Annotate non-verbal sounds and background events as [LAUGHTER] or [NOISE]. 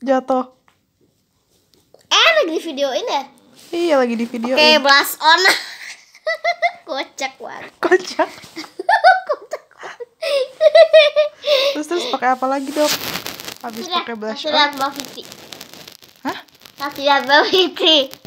jatuh eh lagi di video ya iya lagi di video oke okay, blast on [LAUGHS] kocak banget kocak terus terus pakai apa lagi dok habis pakai blush on hah sudah